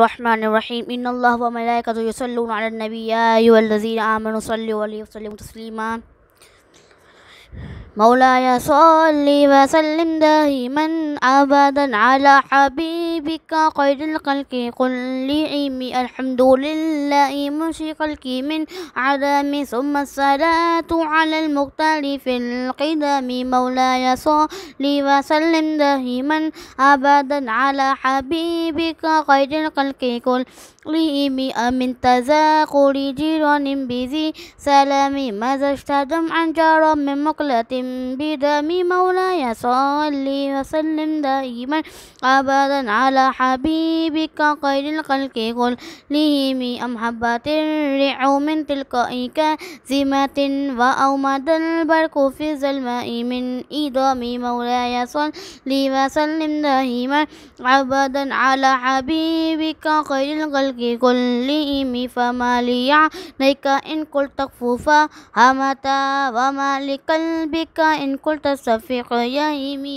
الرحمن الرحيم إن الله وملائكته يصلون على النبي يا أيها الذين آمنوا صلوا عليه وسلموا تسليما مولاي صلي وسلم دائما أبدا على حبيب بك قيد الخلق قل لعلمي الحمد لله مشي خلقي من عدم ثم الصلاة على المختار في القدم مولاي صلي وسلم دائما أبدا على حبيبك قيد الخلق قل لعلمي من تذاكر جيران بذي سلام ماذا اشتدم عن جرم من مقلة بدم مولاي صلي وسلم دائما أبدا على على حبيبك خير الخلق كلهم أم حبات الريع من تلقائك زمات وأومد البرق في الظلماء من إدام مولاي صل وسلم دائما عبدا على حبيبك خير الخلق كلهم فما لي عليك إن قلت خفوفا همتا وما لقلبك إن قلت صفيق يا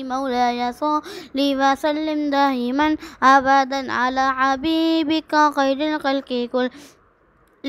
مولاي صل وسلم دائما أبدا على حبيبك خير الخلق كل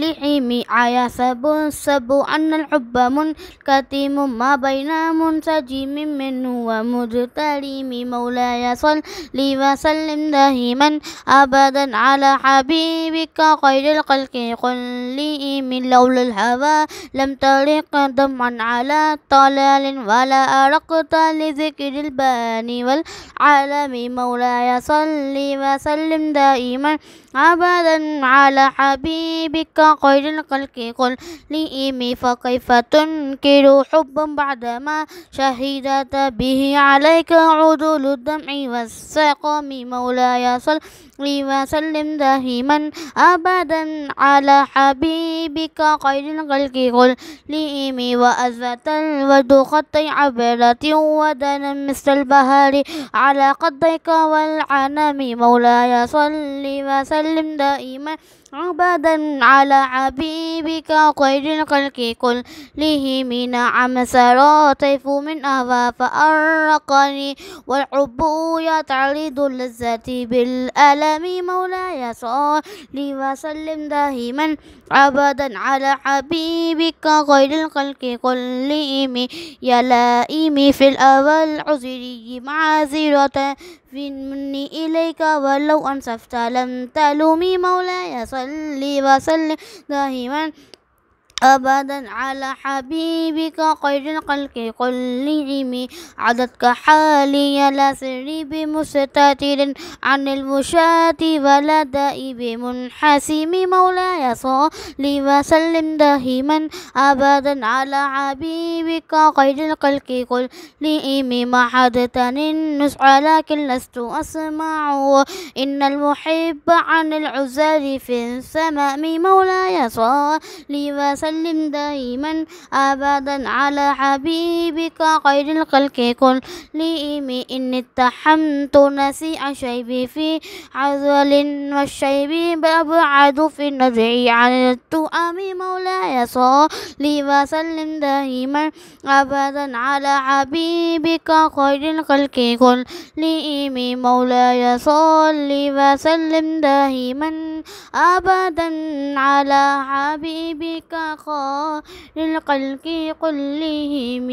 لحيم عيسب سب أن الحب منكتم ما بين منسجم منه ومجترم مولاي صل وسلم دائما أبدا على حبيبك خير الخلق قل لي من لولا الهوى لم ترق دمعا على طلال ولا أرقت لذكر الباني والعالم مولاي صل وسلم دائما أبدا على حبيبك غير الخلق قل لئيمي فكيف تنكر حبا بعدما شهدت به عليك عدول الدمع والسقم مولاي صل وسلم دائما أبدا على حبيبك خير الخلق قل لئيمي وأزفت الود خطي عبرة ودنا مثل البهار على قدك والعنم مولاي صل وسلم دائما عبدا على حبيبك خير الخلق كلهم نعم سراطف من أهوى فأرقني والحب يتعرض اللذة بالألم مولاي صل وسلم دائما عبدا على حبيبك خير الخلق كلهم يا لائم في الأول عذري معذرة مني إليك ولو أنصفت لم تلومي مولاي صل وصلي وسلم دائما أبدا على حبيبك خير قل كلهم عدتك حالي لا سري بمستتر عن المشاة ولا دائب منحسم مولاي صلي وسلم دائما أبدا على حبيبك خير قل كلهم ما حدثني النسع لكن لست أسمعه إن المحب عن العزال في السماء مولاي صلي وسلم وسلم دائما أبدا على حبيبك خير الخلق كلهم إن اتحمت نسيع شيبي في عزل والشيب بأبعد في النزع عن التؤام مولاي صلي وسلم دائما أبدا على حبيبك خير الخلق كلهم مولاي صلي وسلم دائما أبدا على حبيبك خير قل كلهم